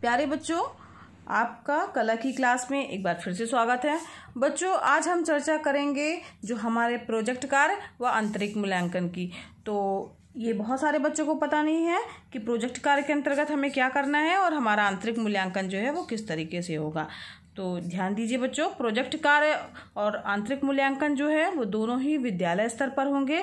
प्यारे बच्चों आपका कला की क्लास में एक बार फिर से स्वागत है बच्चों आज हम चर्चा करेंगे जो हमारे प्रोजेक्ट कार्य व आंतरिक मूल्यांकन की तो ये बहुत सारे बच्चों को पता नहीं है कि प्रोजेक्ट कार्य के अंतर्गत हमें क्या करना है और हमारा आंतरिक मूल्यांकन जो है वो किस तरीके से होगा तो ध्यान दीजिए बच्चों प्रोजेक्ट कार्य और आंतरिक मूल्यांकन जो है वो दोनों ही विद्यालय स्तर पर होंगे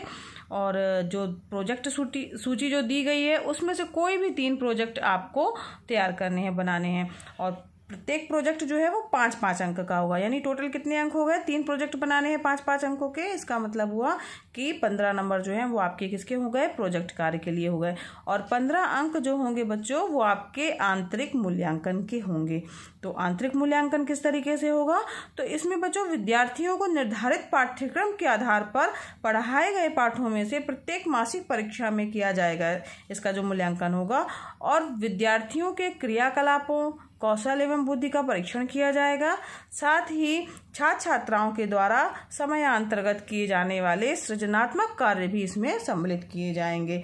और जो प्रोजेक्ट सूची सूची जो दी गई है उसमें से कोई भी तीन प्रोजेक्ट आपको तैयार करने हैं बनाने हैं और प्रत्येक प्रोजेक्ट जो है वो पाँच पाँच अंक का होगा यानी टोटल कितने अंक हो गए तीन प्रोजेक्ट बनाने हैं पाँच पाँच अंकों के इसका मतलब हुआ कि पंद्रह नंबर जो है वो आपके किसके हो गए प्रोजेक्ट कार्य के लिए हो गए और पंद्रह अंक जो होंगे बच्चों वो आपके आंतरिक मूल्यांकन के होंगे तो आंतरिक मूल्यांकन किस तरीके से होगा तो इसमें बच्चों विद्यार्थियों को निर्धारित पाठ्यक्रम के आधार पर पढ़ाए गए पाठों में से प्रत्येक मासिक परीक्षा में किया जाएगा इसका जो मूल्यांकन होगा और विद्यार्थियों के क्रियाकलापों कौशल एवं बुद्धि का परीक्षण किया जाएगा साथ ही छात्र छात्राओं के द्वारा समय अंतर्गत किए जाने वाले सृजनात्मक कार्य भी इसमें सम्मिलित किए जाएंगे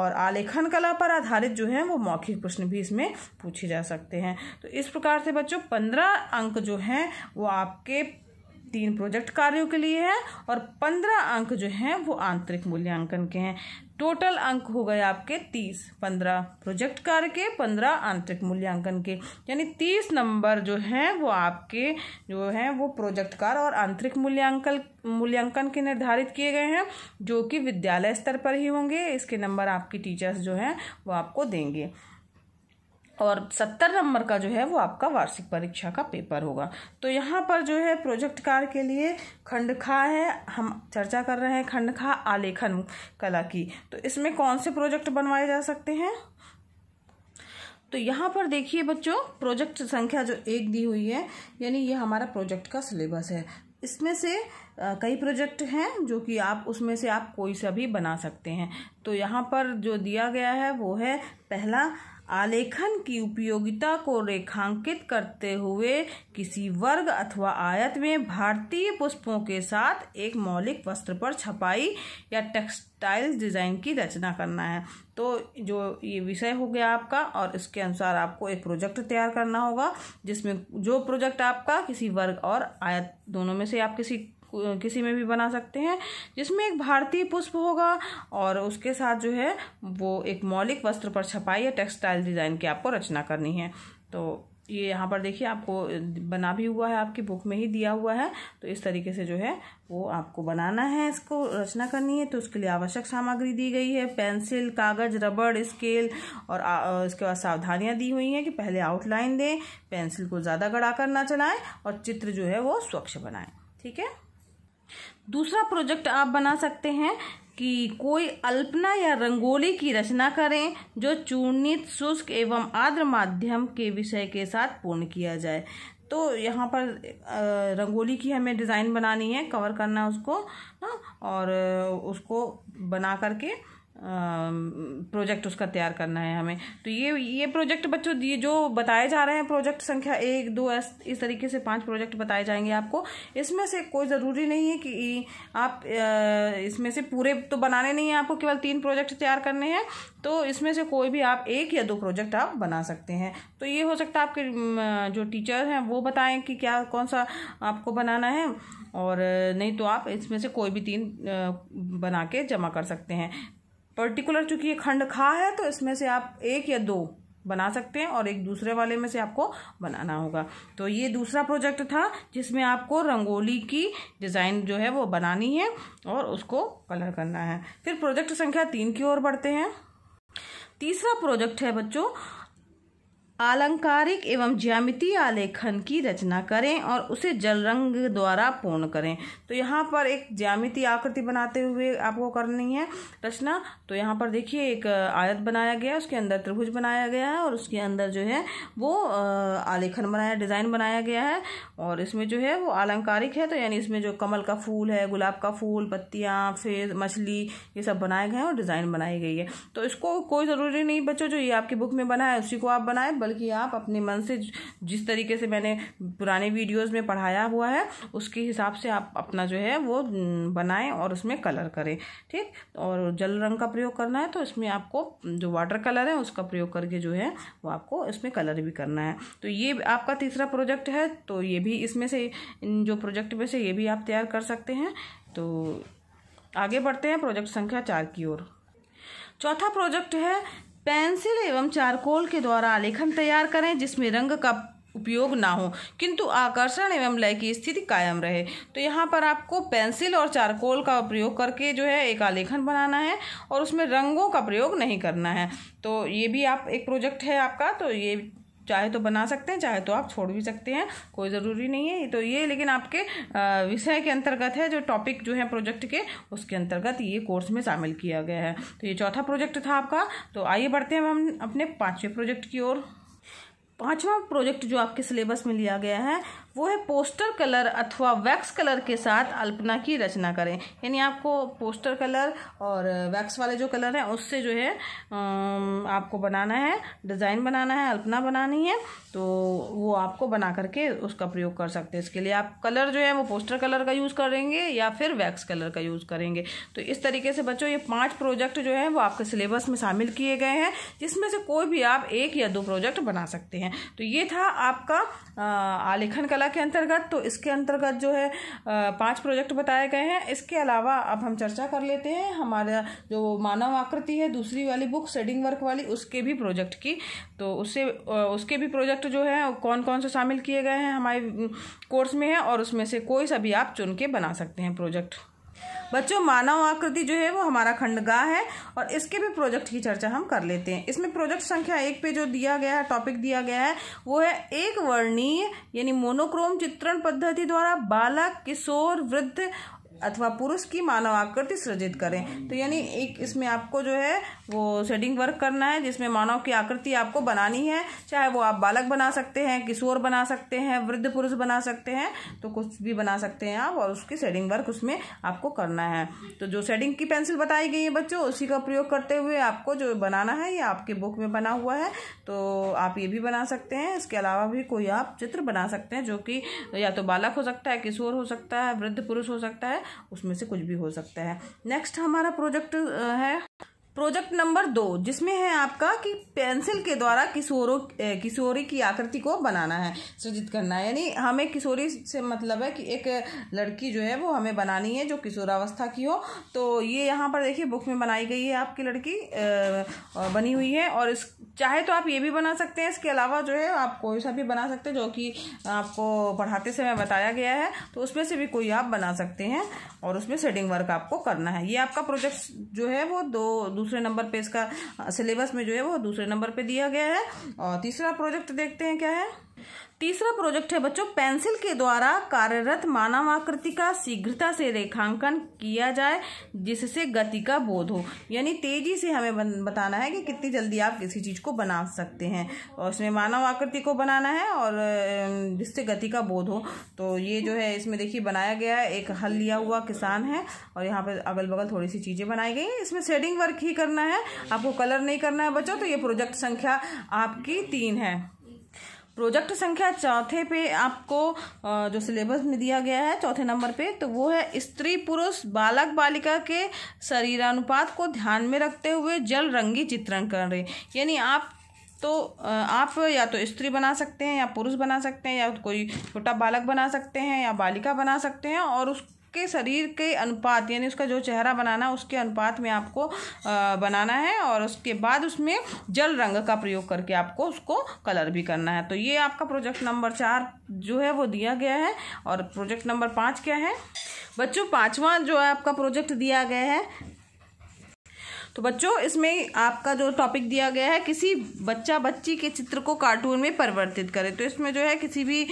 और आलेखन कला पर आधारित जो है वो मौखिक प्रश्न भी इसमें पूछे जा सकते हैं तो इस प्रकार से बच्चों पंद्रह अंक जो हैं वो आपके तीन प्रोजेक्ट कार्यों के लिए है और पंद्रह अंक जो हैं वो आंतरिक मूल्यांकन के हैं टोटल अंक हो गए आपके तीस पंद्रह प्रोजेक्ट कार्य के पंद्रह आंतरिक मूल्यांकन के यानी तीस नंबर जो हैं वो आपके जो हैं वो प्रोजेक्ट कार्य और आंतरिक मूल्यांकन मूल्यांकन के निर्धारित किए गए हैं जो कि विद्यालय स्तर पर ही होंगे इसके नंबर आपके टीचर्स जो हैं वो आपको देंगे और सत्तर नंबर का जो है वो आपका वार्षिक परीक्षा का पेपर होगा तो यहाँ पर जो है प्रोजेक्ट कार के लिए खंड खा है हम चर्चा कर रहे हैं खंड खा आलेखन कला की तो इसमें कौन से प्रोजेक्ट बनवाए जा सकते हैं तो यहाँ पर देखिए बच्चों प्रोजेक्ट संख्या जो एक दी हुई है यानी ये हमारा प्रोजेक्ट का सिलेबस है इसमें से कई प्रोजेक्ट हैं जो कि आप उसमें से आप कोई सा भी बना सकते हैं तो यहाँ पर जो दिया गया है वो है पहला आलेखन की उपयोगिता को रेखांकित करते हुए किसी वर्ग अथवा आयत में भारतीय पुष्पों के साथ एक मौलिक वस्त्र पर छपाई या टेक्सटाइल डिज़ाइन की रचना करना है तो जो ये विषय हो गया आपका और इसके अनुसार आपको एक प्रोजेक्ट तैयार करना होगा जिसमें जो प्रोजेक्ट आपका किसी वर्ग और आयत दोनों में से आप किसी किसी में भी बना सकते हैं जिसमें एक भारतीय पुष्प होगा और उसके साथ जो है वो एक मौलिक वस्त्र पर छपाई या टेक्सटाइल डिज़ाइन की आपको रचना करनी है तो ये यहाँ पर देखिए आपको बना भी हुआ है आपकी बुक में ही दिया हुआ है तो इस तरीके से जो है वो आपको बनाना है इसको रचना करनी है तो उसके लिए आवश्यक सामग्री दी गई है पेंसिल कागज़ रबड़ स्केल और इसके बाद सावधानियाँ दी हुई हैं कि पहले आउटलाइन दें पेंसिल को ज़्यादा गड़ा कर ना चलाएं और चित्र जो है वो स्वच्छ बनाएं ठीक है दूसरा प्रोजेक्ट आप बना सकते हैं कि कोई अल्पना या रंगोली की रचना करें जो चूर्णित शुष्क एवं आर्द्र माध्यम के विषय के साथ पूर्ण किया जाए तो यहाँ पर रंगोली की हमें डिज़ाइन बनानी है कवर करना है उसको ना हाँ, और उसको बना करके प्रोजेक्ट उसका तैयार करना है हमें तो ये ये प्रोजेक्ट बच्चों ये जो बताए जा रहे हैं प्रोजेक्ट संख्या एक दो इस तरीके से पांच प्रोजेक्ट बताए जाएंगे आपको इसमें से कोई ज़रूरी नहीं है कि आप इसमें से पूरे तो बनाने नहीं है आपको केवल तीन प्रोजेक्ट तैयार करने हैं तो इसमें से कोई भी आप एक या दो प्रोजेक्ट आप बना सकते हैं तो ये हो सकता है आपके जो टीचर हैं वो बताएं कि क्या कौन सा आपको बनाना है और नहीं तो आप इसमें से कोई भी तीन बना के जमा कर सकते हैं पर्टिकुलर चूंकि ये खंड खा है तो इसमें से आप एक या दो बना सकते हैं और एक दूसरे वाले में से आपको बनाना होगा तो ये दूसरा प्रोजेक्ट था जिसमें आपको रंगोली की डिज़ाइन जो है वो बनानी है और उसको कलर करना है फिर प्रोजेक्ट संख्या तीन की ओर बढ़ते हैं तीसरा प्रोजेक्ट है बच्चों आलंकारिक एवं ज्यामितीय आलेखन की रचना करें और उसे जल रंग द्वारा पूर्ण करें तो यहाँ पर एक ज्यामिति आकृति बनाते हुए आपको करनी है रचना तो यहाँ पर देखिए एक आयत बनाया गया उसके अंदर त्रिभुज बनाया गया है और उसके अंदर जो है वो आलेखन बनाया डिज़ाइन बनाया गया है और इसमें जो है वो आलंकारिक है तो यानी इसमें जो कमल का फूल है गुलाब का फूल पत्तियाँ फेज मछली ये सब बनाए गए हैं और डिज़ाइन बनाई गई है तो इसको कोई ज़रूरी नहीं बच्चों जो ये आपकी बुक में बना है उसी को आप बनाएं बल्कि आप अपने मन से जिस तरीके से मैंने पुराने वीडियोस में पढ़ाया हुआ है उसके हिसाब से आप अपना जो है वो बनाएं और उसमें कलर करें ठीक और जल रंग का प्रयोग करना है तो इसमें आपको जो वाटर कलर है उसका प्रयोग करके जो है वो आपको इसमें कलर भी करना है तो ये आपका तीसरा प्रोजेक्ट है तो ये भी इसमें से जो प्रोजेक्ट में से ये भी आप तैयार कर सकते हैं तो आगे बढ़ते हैं प्रोजेक्ट संख्या चार की ओर चौथा प्रोजेक्ट है पेंसिल एवं चारकोल के द्वारा आलेखन तैयार करें जिसमें रंग का उपयोग ना हो किंतु आकर्षण एवं लय की स्थिति कायम रहे तो यहाँ पर आपको पेंसिल और चारकोल का प्रयोग करके जो है एक आलेखन बनाना है और उसमें रंगों का प्रयोग नहीं करना है तो ये भी आप एक प्रोजेक्ट है आपका तो ये चाहे तो बना सकते हैं चाहे तो आप छोड़ भी सकते हैं कोई ज़रूरी नहीं है तो ये लेकिन आपके विषय के अंतर्गत है जो टॉपिक जो है प्रोजेक्ट के उसके अंतर्गत ये कोर्स में शामिल किया गया है तो ये चौथा प्रोजेक्ट था आपका तो आइए बढ़ते हैं हम अपने पाँचवें प्रोजेक्ट की ओर पांचवा प्रोजेक्ट जो आपके सिलेबस में लिया गया है वो है पोस्टर कलर अथवा वैक्स कलर के साथ अल्पना की रचना करें यानी आपको पोस्टर कलर और वैक्स वाले जो कलर हैं उससे जो है आपको बनाना है डिज़ाइन बनाना है अल्पना बनानी है तो वो आपको बना करके उसका प्रयोग कर सकते हैं इसके लिए आप कलर जो है वो पोस्टर कलर का यूज़ करेंगे या फिर वैक्स कलर का यूज़ करेंगे तो इस तरीके से बच्चों ये पाँच प्रोजेक्ट जो है वो आपके सिलेबस में शामिल किए गए हैं जिसमें से कोई भी आप एक या दो प्रोजेक्ट बना सकते हैं तो ये था आपका आलेखन कला कला के अंतर्गत तो इसके अंतर्गत जो है पांच प्रोजेक्ट बताए गए हैं इसके अलावा अब हम चर्चा कर लेते हैं हमारा जो मानव आकृति है दूसरी वाली बुक शेडिंग वर्क वाली उसके भी प्रोजेक्ट की तो उससे उसके भी प्रोजेक्ट जो है कौन कौन से शामिल किए गए हैं हमारे कोर्स में है और उसमें से कोई सा भी आप चुन के बना सकते हैं प्रोजेक्ट बच्चों मानव आकृति जो है वो हमारा खंडगाह है और इसके भी प्रोजेक्ट की चर्चा हम कर लेते हैं इसमें प्रोजेक्ट संख्या एक पे जो दिया गया है टॉपिक दिया गया है वो है एक वर्णीय यानी मोनोक्रोम चित्रण पद्धति द्वारा बालक किशोर वृद्ध अथवा पुरुष की मानव आकृति सृजित करें तो यानी एक इसमें आपको जो है वो शेडिंग वर्क करना है जिसमें मानव की आकृति आपको बनानी है चाहे वो आप बालक बना सकते हैं किशोर बना सकते हैं वृद्ध पुरुष बना सकते हैं तो कुछ भी बना सकते हैं आप और उसकी शेडिंग वर्क उसमें आपको करना है तो जो शेडिंग की पेंसिल बताई गई है बच्चों उसी का प्रयोग करते हुए आपको जो बनाना है ये आपके बुक में बना हुआ है तो आप ये भी बना सकते हैं इसके अलावा भी कोई आप चित्र बना सकते हैं जो कि या तो बालक हो सकता है किशोर हो सकता है वृद्ध पुरुष हो सकता है उसमें से कुछ भी हो सकता है नेक्स्ट हमारा प्रोजेक्ट है प्रोजेक्ट नंबर दो जिसमें है आपका कि पेंसिल के द्वारा किशोरों किशोरी की आकृति को बनाना है सृजित करना है यानी हमें किशोरी से मतलब है कि एक लड़की जो है वो हमें बनानी है जो किशोरावस्था की हो तो ये यहाँ पर देखिए बुक में बनाई गई है आपकी लड़की बनी हुई है और इस चाहे तो आप ये भी बना सकते हैं इसके अलावा जो है आप कोई सा भी बना सकते हैं जो कि आपको पढ़ाते समय बताया गया है तो उसमें से भी कोई आप बना सकते हैं और उसमें सेडिंग वर्क आपको करना है ये आपका प्रोजेक्ट जो है वो दो दूसरे नंबर पे इसका सिलेबस में जो है वो दूसरे नंबर पे दिया गया है और तीसरा प्रोजेक्ट देखते हैं क्या है तीसरा प्रोजेक्ट है बच्चों पेंसिल के द्वारा कार्यरत मानव आकृति का शीघ्रता से रेखांकन किया जाए जिससे गति का बोध हो यानी तेजी से हमें बताना है कि कितनी जल्दी आप किसी चीज़ को बना सकते हैं और इसमें मानव आकृति को बनाना है और जिससे गति का बोध हो तो ये जो है इसमें देखिए बनाया गया है एक हल लिया हुआ किसान है और यहाँ पर अगल बगल थोड़ी सी चीज़ें बनाई गई इसमें शेडिंग वर्क ही करना है आपको कलर नहीं करना है बच्चों तो ये प्रोजेक्ट संख्या आपकी तीन है प्रोजेक्ट संख्या चौथे पे आपको जो सिलेबस में दिया गया है चौथे नंबर पे तो वो है स्त्री पुरुष बालक बालिका के शरीरानुपात को ध्यान में रखते हुए जल रंगी चित्रण कर रहे यानी आप तो आप या तो स्त्री बना सकते हैं या पुरुष बना सकते हैं या कोई छोटा बालक बना सकते हैं या बालिका बना सकते हैं और उस के शरीर के अनुपात यानी उसका जो चेहरा बनाना उसके अनुपात में आपको बनाना है और उसके बाद उसमें जल रंग का प्रयोग करके आपको उसको कलर भी करना है तो ये आपका प्रोजेक्ट नंबर चार जो है वो दिया गया है और प्रोजेक्ट नंबर पाँच क्या है बच्चों पाँचवा जो है आपका प्रोजेक्ट दिया गया है तो बच्चों इसमें आपका जो टॉपिक दिया गया है किसी बच्चा बच्ची के चित्र को कार्टून में परिवर्तित करें तो इसमें जो है किसी भी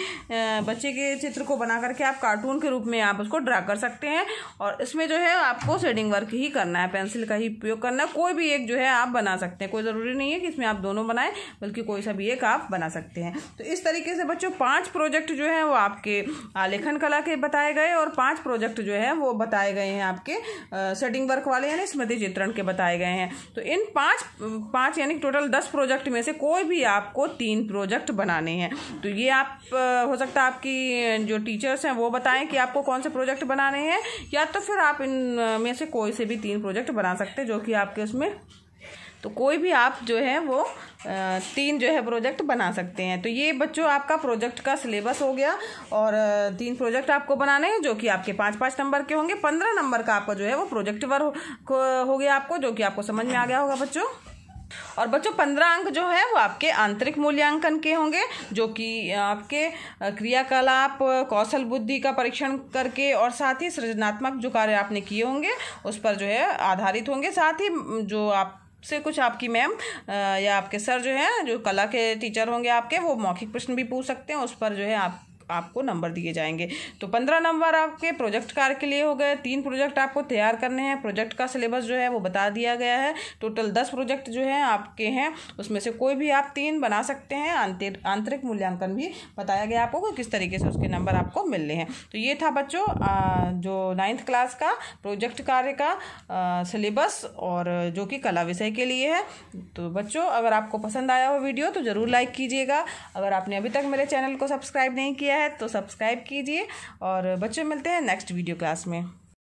बच्चे के चित्र को बना करके आप कार्टून के रूप में आप उसको ड्रा कर सकते हैं और इसमें जो है आपको शेडिंग वर्क ही करना है पेंसिल का ही उपयोग करना कोई भी एक जो है आप बना सकते हैं कोई ज़रूरी नहीं है कि इसमें आप दोनों बनाएं बल्कि कोई सा भी एक आप बना सकते हैं तो इस तरीके से बच्चों पाँच प्रोजेक्ट जो है वो आपके आलेखन कला के बताए गए और पाँच प्रोजेक्ट जो है वो बताए गए हैं आपके शेडिंग वर्क वाले यानी स्मृति चित्रण के बताए गए हैं तो इन पांच पांच यानी टोटल दस प्रोजेक्ट में से कोई भी आपको तीन प्रोजेक्ट बनाने हैं तो ये आप हो सकता है आपकी जो टीचर्स हैं वो बताएं कि आपको कौन से प्रोजेक्ट बनाने हैं या तो फिर आप इन में से कोई से भी तीन प्रोजेक्ट बना सकते हैं जो कि आपके उसमें तो कोई भी आप जो है वो तीन जो है प्रोजेक्ट बना सकते हैं तो ये बच्चों आपका प्रोजेक्ट का सिलेबस हो गया और तीन प्रोजेक्ट आपको बनाने हैं जो कि आपके पाँच पाँच नंबर के होंगे पंद्रह नंबर का आपका जो है वो प्रोजेक्ट वर्क हो गया आपको जो कि आपको समझ में आ गया होगा बच्चों और बच्चों पंद्रह अंक जो है वो आपके आंतरिक मूल्यांकन के होंगे जो कि आपके क्रियाकलाप कौशल बुद्धि का परीक्षण करके और साथ ही सृजनात्मक जो कार्य आपने किए होंगे उस पर जो है आधारित होंगे साथ ही जो आप से कुछ आपकी मैम या आपके सर जो है जो कला के टीचर होंगे आपके वो मौखिक प्रश्न भी पूछ सकते हैं उस पर जो है आप आपको नंबर दिए जाएंगे तो पंद्रह नंबर आपके प्रोजेक्ट कार के लिए हो गए तीन प्रोजेक्ट आपको तैयार करने हैं प्रोजेक्ट का सिलेबस जो है वो बता दिया गया है टोटल दस प्रोजेक्ट जो है आपके हैं उसमें से कोई भी आप तीन बना सकते हैं आंतरिक मूल्यांकन भी बताया गया आपको किस तरीके से उसके नंबर आपको मिलने हैं तो ये था बच्चों जो नाइन्थ क्लास का प्रोजेक्ट कार्य का सिलेबस और जो कि कला विषय के लिए है तो बच्चों अगर आपको पसंद आया हो वीडियो तो ज़रूर लाइक कीजिएगा अगर आपने अभी तक मेरे चैनल को सब्सक्राइब नहीं किया है तो सब्सक्राइब कीजिए और बच्चों मिलते हैं नेक्स्ट वीडियो क्लास में